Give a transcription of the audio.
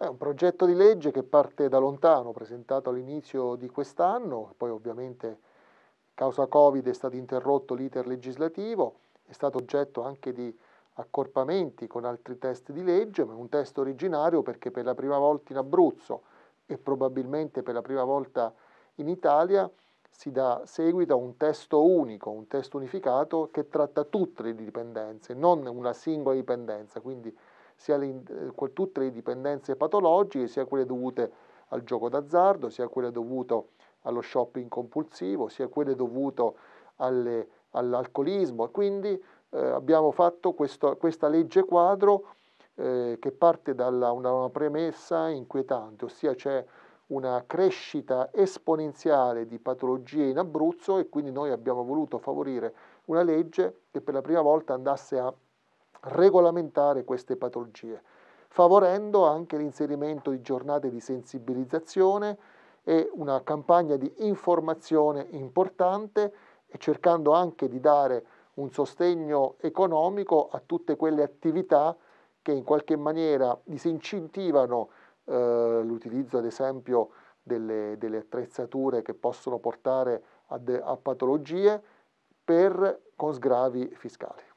È un progetto di legge che parte da lontano, presentato all'inizio di quest'anno, poi ovviamente causa Covid è stato interrotto l'iter legislativo, è stato oggetto anche di accorpamenti con altri testi di legge, ma è un testo originario perché per la prima volta in Abruzzo e probabilmente per la prima volta in Italia si dà seguito a un testo unico, un testo unificato che tratta tutte le dipendenze, non una singola dipendenza, quindi sia le, eh, tutte le dipendenze patologiche, sia quelle dovute al gioco d'azzardo, sia quelle dovute allo shopping compulsivo, sia quelle dovute alle, all'alcolismo. Quindi eh, abbiamo fatto questo, questa legge quadro eh, che parte da una, una premessa inquietante, ossia c'è una crescita esponenziale di patologie in Abruzzo e quindi noi abbiamo voluto favorire una legge che per la prima volta andasse a regolamentare queste patologie, favorendo anche l'inserimento di giornate di sensibilizzazione e una campagna di informazione importante e cercando anche di dare un sostegno economico a tutte quelle attività che in qualche maniera disincentivano eh, l'utilizzo ad esempio delle, delle, attrezzature che possono portare a, de, a patologie per, con sgravi fiscali.